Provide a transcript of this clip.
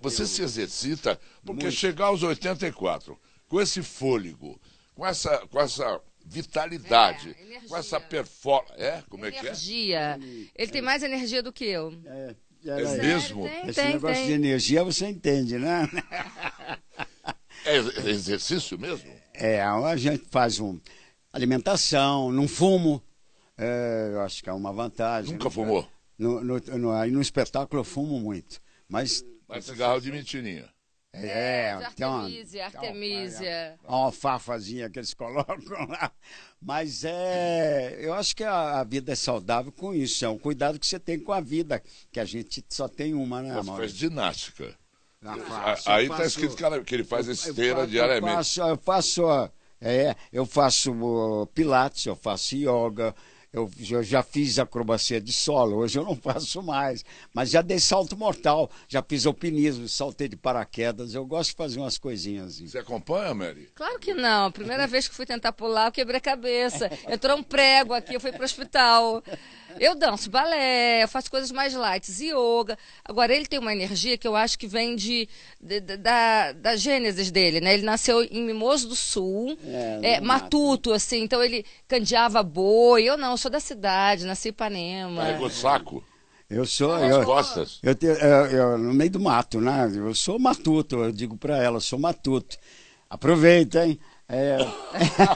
Você eu... se exercita, porque Muito. chegar aos 84, com esse fôlego, com essa, com essa vitalidade, é, com essa performance. É? Como é que é? Energia. Hum. Ele tem mais energia do que eu. É, é, é, é mesmo? Tem, Esse tem, negócio tem. de energia você entende, né? É exercício mesmo? É, a gente faz um alimentação, não fumo. É, eu acho que é uma vantagem. Nunca fumou? No, no, no, aí no espetáculo eu fumo muito. Mas um cigarro de mentirinha. É, é uma, Artemisia, Artemisia. Uma alfafazinha que eles colocam lá. Mas é, eu acho que a, a, vida é saudável com isso. É um cuidado que você tem com a vida, que a gente só tem uma, né, Você faz ginástica. faço, Aí está escrito que ele faz esteira eu, eu diariamente. Eu faço, eu faço, é, eu faço uh, pilates, eu faço yoga, eu, eu, já fiz acrobacia de solo, hoje eu não faço mais. Mas já dei salto mortal, já fiz alpinismo, saltei de paraquedas. Eu gosto de fazer umas coisinhas. Assim. Você acompanha, Mary? Claro que não. Primeira vez que fui tentar pular, eu quebrei a cabeça. Entrou um prego aqui, eu fui para o hospital. Eu danço balé, eu faço coisas mais light, yoga. Agora, ele tem uma energia que eu acho que vem de, de, de da, da gênesis dele, né? Ele nasceu em Mimoso do Sul, é, é, matuto, assim. Então, ele candeava boi. Eu não, eu sou da cidade, nasci em Ipanema. É o saco? Eu sou. Eu, costas. Eu, eu, eu, é, é, no meio do mato, né? Eu sou matuto, eu digo para ela, sou matuto. Aproveita, hein? É...